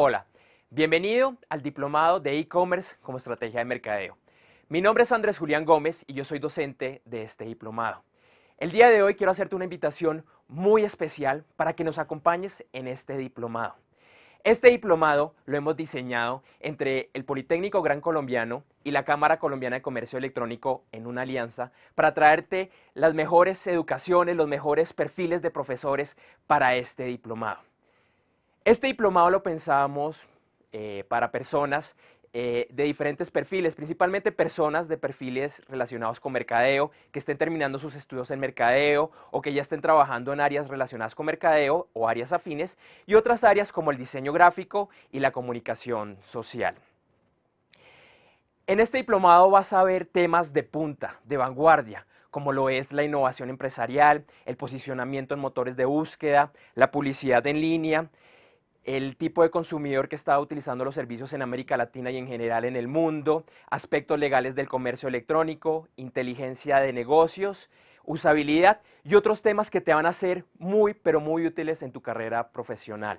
Hola, bienvenido al Diplomado de E-Commerce como Estrategia de Mercadeo. Mi nombre es Andrés Julián Gómez y yo soy docente de este diplomado. El día de hoy quiero hacerte una invitación muy especial para que nos acompañes en este diplomado. Este diplomado lo hemos diseñado entre el Politécnico Gran Colombiano y la Cámara Colombiana de Comercio Electrónico en una alianza para traerte las mejores educaciones, los mejores perfiles de profesores para este diplomado. Este diplomado lo pensamos eh, para personas eh, de diferentes perfiles, principalmente personas de perfiles relacionados con mercadeo, que estén terminando sus estudios en mercadeo o que ya estén trabajando en áreas relacionadas con mercadeo o áreas afines, y otras áreas como el diseño gráfico y la comunicación social. En este diplomado vas a ver temas de punta, de vanguardia, como lo es la innovación empresarial, el posicionamiento en motores de búsqueda, la publicidad en línea, el tipo de consumidor que está utilizando los servicios en América Latina y en general en el mundo, aspectos legales del comercio electrónico, inteligencia de negocios, usabilidad y otros temas que te van a ser muy, pero muy útiles en tu carrera profesional.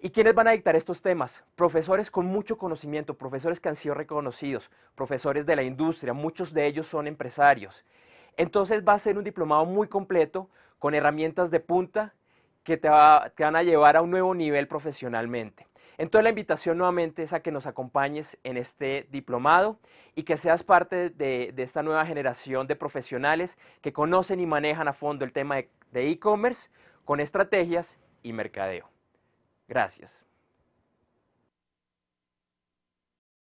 ¿Y quiénes van a dictar estos temas? Profesores con mucho conocimiento, profesores que han sido reconocidos, profesores de la industria, muchos de ellos son empresarios. Entonces va a ser un diplomado muy completo con herramientas de punta que te, van a llevar a un nuevo nivel profesionalmente. Entonces la invitación nuevamente es a que nos acompañes en este diplomado y que seas parte de, esta nueva generación de profesionales que conocen y manejan a fondo el tema de e-commerce con estrategias y mercadeo. Gracias.